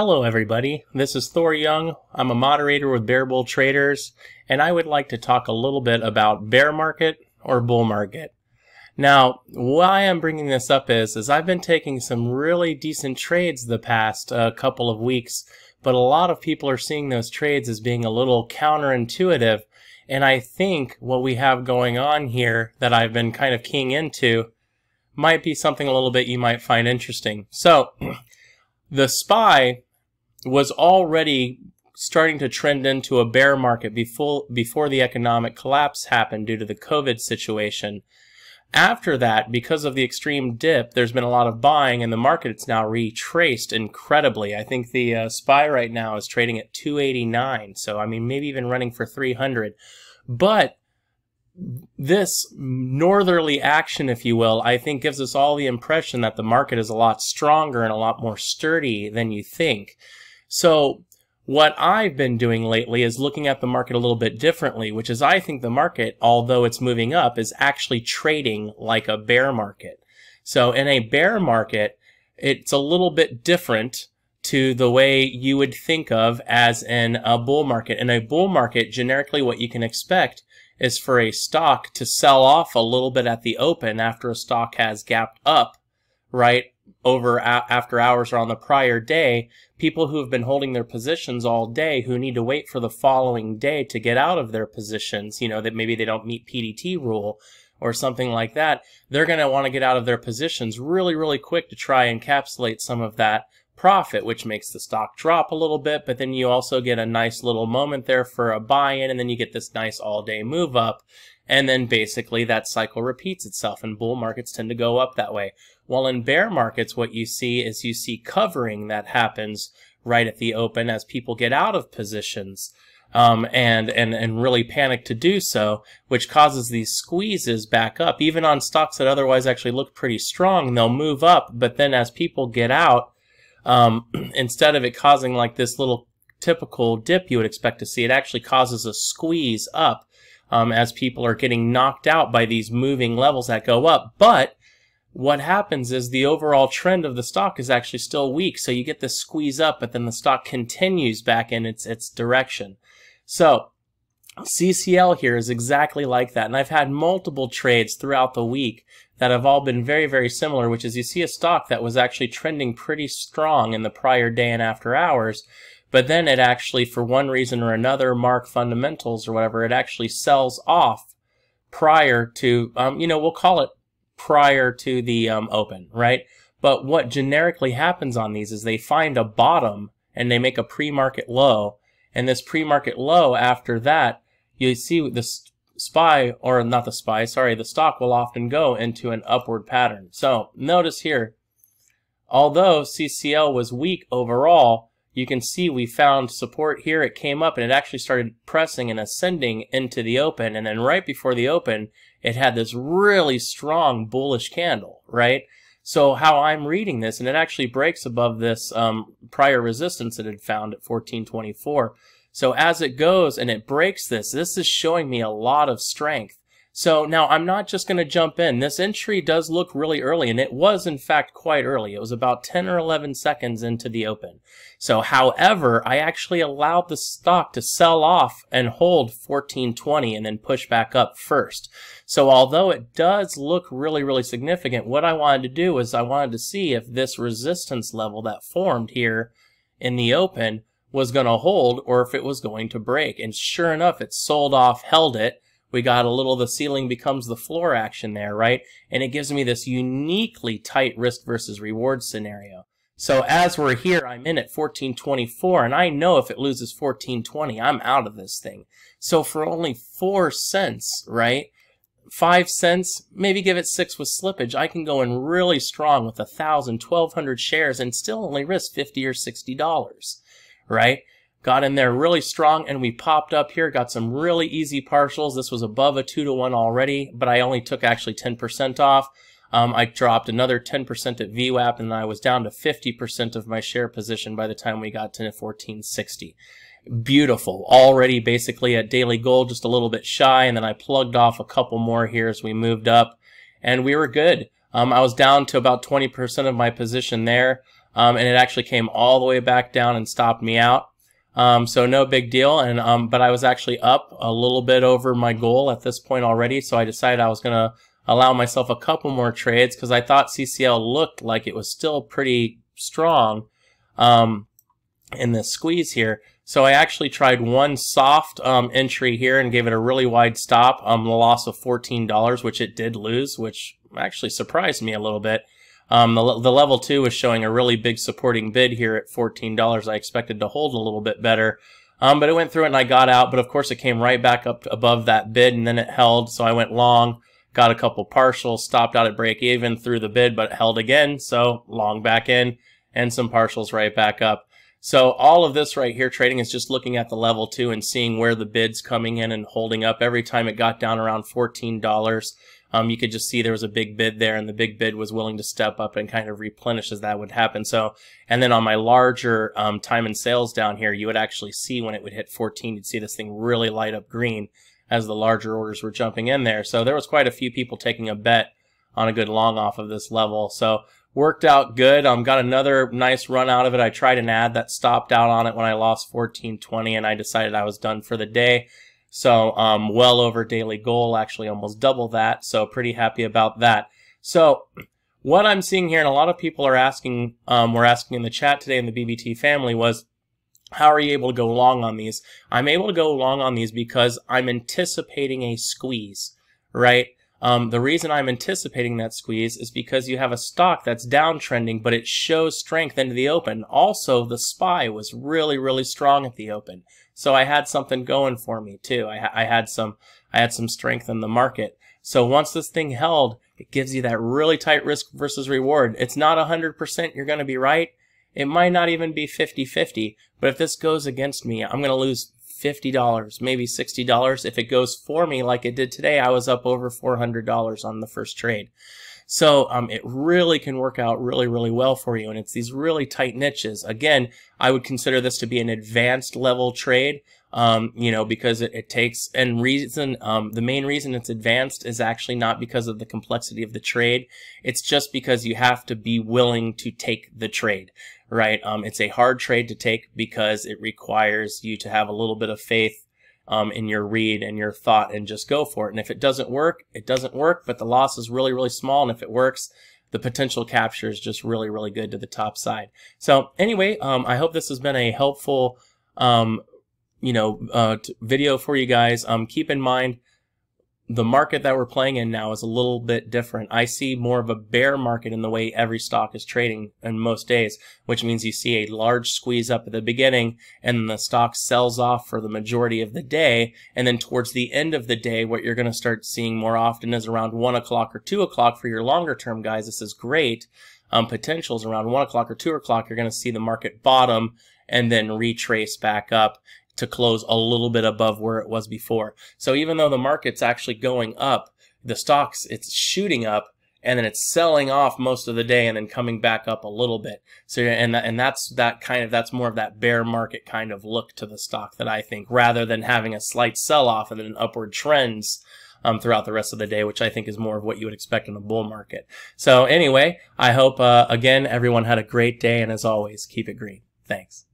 Hello, everybody. This is Thor Young. I'm a moderator with Bear Bull Traders, and I would like to talk a little bit about bear market or bull market. Now, why I'm bringing this up is, is I've been taking some really decent trades the past uh, couple of weeks, but a lot of people are seeing those trades as being a little counterintuitive. And I think what we have going on here that I've been kind of keying into might be something a little bit you might find interesting. So, the SPY was already starting to trend into a bear market before, before the economic collapse happened due to the COVID situation. After that, because of the extreme dip, there's been a lot of buying and the market. It's now retraced incredibly. I think the uh, SPY right now is trading at 289. So, I mean, maybe even running for 300. But this northerly action, if you will, I think gives us all the impression that the market is a lot stronger and a lot more sturdy than you think. So what I've been doing lately is looking at the market a little bit differently, which is I think the market, although it's moving up, is actually trading like a bear market. So in a bear market, it's a little bit different to the way you would think of as in a bull market. In a bull market, generically what you can expect is for a stock to sell off a little bit at the open after a stock has gapped up, right? over after hours or on the prior day, people who have been holding their positions all day who need to wait for the following day to get out of their positions, you know, that maybe they don't meet PDT rule or something like that, they're going to want to get out of their positions really, really quick to try and encapsulate some of that profit, which makes the stock drop a little bit, but then you also get a nice little moment there for a buy in, and then you get this nice all day move up. And then basically that cycle repeats itself and bull markets tend to go up that way. While in bear markets, what you see is you see covering that happens right at the open as people get out of positions. Um, and, and, and really panic to do so, which causes these squeezes back up. Even on stocks that otherwise actually look pretty strong, they'll move up, but then as people get out, um, instead of it causing like this little typical dip you would expect to see, it actually causes a squeeze up um, as people are getting knocked out by these moving levels that go up. But what happens is the overall trend of the stock is actually still weak. So you get this squeeze up, but then the stock continues back in its, its direction. So CCL here is exactly like that. And I've had multiple trades throughout the week that have all been very, very similar, which is you see a stock that was actually trending pretty strong in the prior day and after hours, but then it actually, for one reason or another, mark fundamentals or whatever, it actually sells off prior to, um, you know, we'll call it prior to the um, open, right? But what generically happens on these is they find a bottom and they make a pre-market low. And this pre-market low after that, you see the SPY, or not the SPY, sorry, the stock will often go into an upward pattern. So notice here, although CCL was weak overall, you can see we found support here. It came up and it actually started pressing and ascending into the open. And then right before the open, it had this really strong bullish candle, right? So how I'm reading this, and it actually breaks above this um, prior resistance it had found at 1424. So as it goes and it breaks this, this is showing me a lot of strength. So now I'm not just going to jump in. This entry does look really early, and it was in fact quite early. It was about 10 or 11 seconds into the open. So however, I actually allowed the stock to sell off and hold 1420 and then push back up first. So although it does look really, really significant, what I wanted to do is I wanted to see if this resistance level that formed here in the open was going to hold or if it was going to break. And sure enough, it sold off, held it, we got a little the ceiling becomes the floor action there, right? And it gives me this uniquely tight risk versus reward scenario. So as we're here, I'm in at 1424, and I know if it loses 1420, I'm out of this thing. So for only four cents, right? Five cents, maybe give it six with slippage. I can go in really strong with a thousand, twelve hundred shares and still only risk 50 or $60, right? got in there really strong and we popped up here, got some really easy partials. This was above a two to one already, but I only took actually 10% off. Um, I dropped another 10% at VWAP and I was down to 50% of my share position by the time we got to 1460. Beautiful. Already basically at daily goal, just a little bit shy. And then I plugged off a couple more here as we moved up and we were good. Um, I was down to about 20% of my position there. Um, and it actually came all the way back down and stopped me out. Um, so no big deal. And um, but I was actually up a little bit over my goal at this point already, so I decided I was gonna allow myself a couple more trades because I thought CCL looked like it was still pretty strong um, in this squeeze here. So I actually tried one soft um, entry here and gave it a really wide stop, um, the loss of $14, which it did lose, which actually surprised me a little bit. Um, the, the level two is showing a really big supporting bid here at $14. I expected to hold a little bit better. Um, but it went through it and I got out, but of course it came right back up above that bid and then it held. So I went long, got a couple partials, stopped out at break even, through the bid, but it held again. So long back in and some partials right back up. So all of this right here, trading is just looking at the level two and seeing where the bid's coming in and holding up every time it got down around $14 um, you could just see there was a big bid there and the big bid was willing to step up and kind of replenish as that would happen. So, and then on my larger um, time and sales down here, you would actually see when it would hit 14, you'd see this thing really light up green as the larger orders were jumping in there. So there was quite a few people taking a bet on a good long off of this level. So worked out good. Um, got another nice run out of it. I tried an ad that stopped out on it when I lost 14.20 and I decided I was done for the day. So um, well over daily goal, actually almost double that. So pretty happy about that. So what I'm seeing here, and a lot of people are asking, um, we're asking in the chat today in the BBT family was, how are you able to go long on these? I'm able to go long on these because I'm anticipating a squeeze, right? Um, the reason I'm anticipating that squeeze is because you have a stock that's downtrending, but it shows strength into the open. Also, the SPY was really, really strong at the open. So I had something going for me too. I, I had some, I had some strength in the market. So once this thing held, it gives you that really tight risk versus reward. It's not 100% you're going to be right. It might not even be 50-50, but if this goes against me, I'm going to lose $50, maybe $60. If it goes for me like it did today, I was up over $400 on the first trade. So um, it really can work out really, really well for you. And it's these really tight niches. Again, I would consider this to be an advanced level trade um, you know, because it, it takes and reason um, the main reason it's advanced is actually not because of the complexity of the trade. It's just because you have to be willing to take the trade, right? Um, it's a hard trade to take because it requires you to have a little bit of faith um, in your read and your thought and just go for it. And if it doesn't work, it doesn't work, but the loss is really, really small. And if it works, the potential capture is just really, really good to the top side. So anyway, um, I hope this has been a helpful um, you know, uh, t- video for you guys. Um, keep in mind, the market that we're playing in now is a little bit different. I see more of a bear market in the way every stock is trading in most days, which means you see a large squeeze up at the beginning and the stock sells off for the majority of the day. And then towards the end of the day, what you're going to start seeing more often is around one o'clock or two o'clock for your longer term guys. This is great. Um, potentials around one o'clock or two o'clock, you're going to see the market bottom and then retrace back up to close a little bit above where it was before. So even though the market's actually going up, the stocks, it's shooting up and then it's selling off most of the day and then coming back up a little bit. So and and that's that kind of that's more of that bear market kind of look to the stock that I think rather than having a slight sell off and then upward trends um, throughout the rest of the day, which I think is more of what you would expect in a bull market. So anyway, I hope uh, again everyone had a great day and as always, keep it green. Thanks.